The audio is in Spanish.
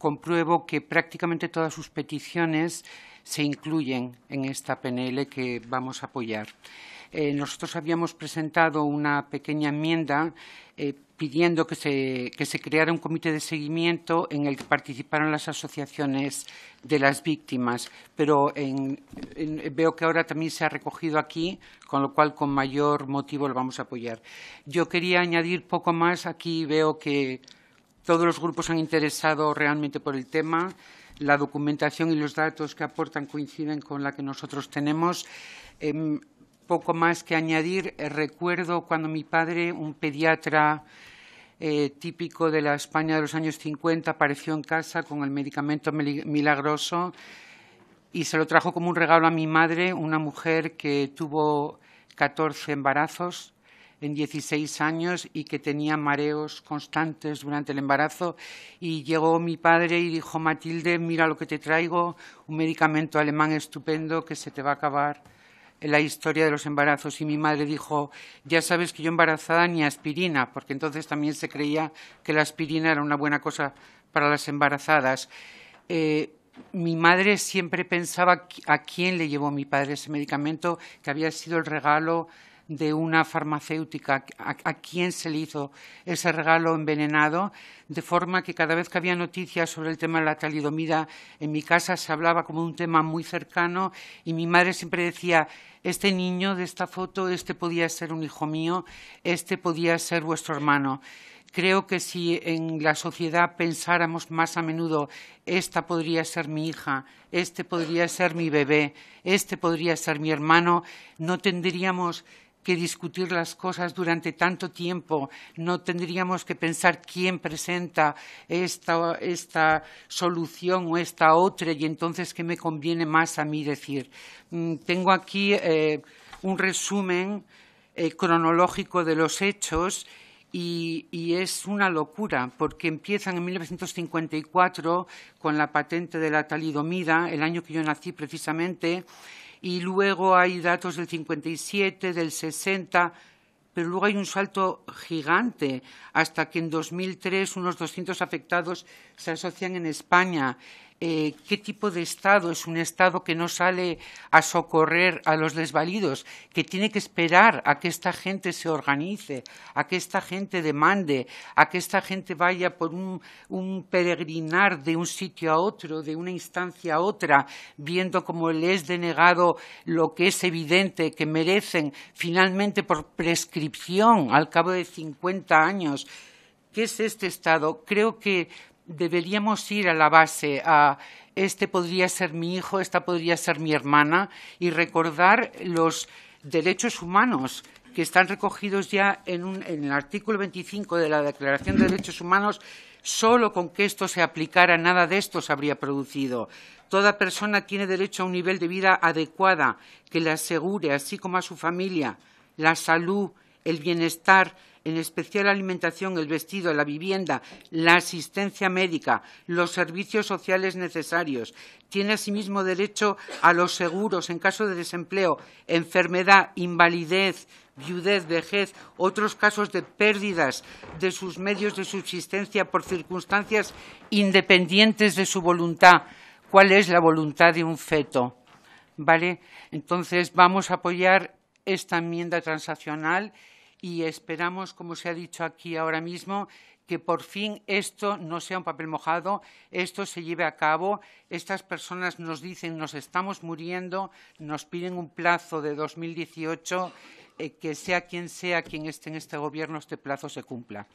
compruebo que prácticamente todas sus peticiones se incluyen en esta PNL que vamos a apoyar. Eh, nosotros habíamos presentado una pequeña enmienda eh, pidiendo que se, creara un comité de seguimiento en el que participaron las asociaciones de las víctimas, pero veo que ahora también se ha recogido aquí, con lo cual con mayor motivo lo vamos a apoyar. Yo quería añadir poco más, aquí veo que todos los grupos han interesado realmente por el tema. La documentación y los datos que aportan coinciden con la que nosotros tenemos. Em, poco más que añadir. Eh, recuerdo cuando mi padre, un pediatra eh, típico de la España de los años 50, apareció en casa con el medicamento milagroso y se lo trajo como un regalo a mi madre, una mujer que tuvo 14 embarazos, en 16 años y que tenía mareos constantes durante el embarazo. Y llegó mi padre y dijo, Matilde, mira lo que te traigo, un medicamento alemán estupendo que se te va a acabar la historia de los embarazos y mi madre dijo, ya sabes que yo embarazada ni aspirina, porque entonces también se creía que la aspirina era una buena cosa para las embarazadas. Eh, mi madre siempre pensaba a quién le llevó mi padre ese medicamento, que había sido el regalo de una farmacéutica a, quién se le hizo ese regalo envenenado, de forma que cada vez que había noticias sobre el tema de la talidomida en mi casa se hablaba como un tema muy cercano y mi madre siempre decía, este niño de esta foto, este podía ser un hijo mío, este podía ser vuestro hermano. Creo que si en la sociedad pensáramos más a menudo, esta podría ser mi hija, este podría ser mi bebé, este podría ser mi hermano, no tendríamos que discutir las cosas durante tanto tiempo, no tendríamos que pensar quién presenta esta, solución o esta otra y entonces qué me conviene más a mí decir. Mm, tengo aquí eh, un resumen eh, cronológico de los hechos y, es una locura porque empiezan en 1954 con la patente de la talidomida, el año que yo nací precisamente, y luego hay datos del 57, del 60, pero luego hay un salto gigante hasta que en 2003 unos 200 afectados se asocian en España. Eh, qué tipo de Estado es un Estado que no sale a socorrer a los desvalidos, que tiene que esperar a que esta gente se organice, a que esta gente demande, a que esta gente vaya por un, peregrinar de un sitio a otro, de una instancia a otra, viendo cómo le es denegado lo que es evidente que merecen, finalmente por prescripción al cabo de 50 años. ¿Qué es este Estado? Creo que deberíamos ir a la base, a este podría ser mi hijo, esta podría ser mi hermana, y recordar los derechos humanos que están recogidos ya en, el artículo 25 de la Declaración de Derechos Humanos, solo con que esto se aplicara nada de esto se habría producido. Toda persona tiene derecho a un nivel de vida adecuada que le asegure, así como a su familia, la salud, el bienestar, en especial la alimentación, el vestido, la vivienda, la asistencia médica, los servicios sociales necesarios. Tiene asimismo derecho a los seguros en caso de desempleo, enfermedad, invalidez, viudez, vejez, otros casos de pérdidas de sus medios de subsistencia por circunstancias independientes de su voluntad. ¿Cuál es la voluntad de un feto? ¿Vale? Entonces vamos a apoyar esta enmienda transaccional y esperamos, como se ha dicho aquí ahora mismo, que por fin esto no sea un papel mojado, esto se lleve a cabo. Estas personas nos dicen, nos estamos muriendo, nos piden un plazo de 2018, eh, que sea quien sea quien esté en este Gobierno, este plazo se cumpla.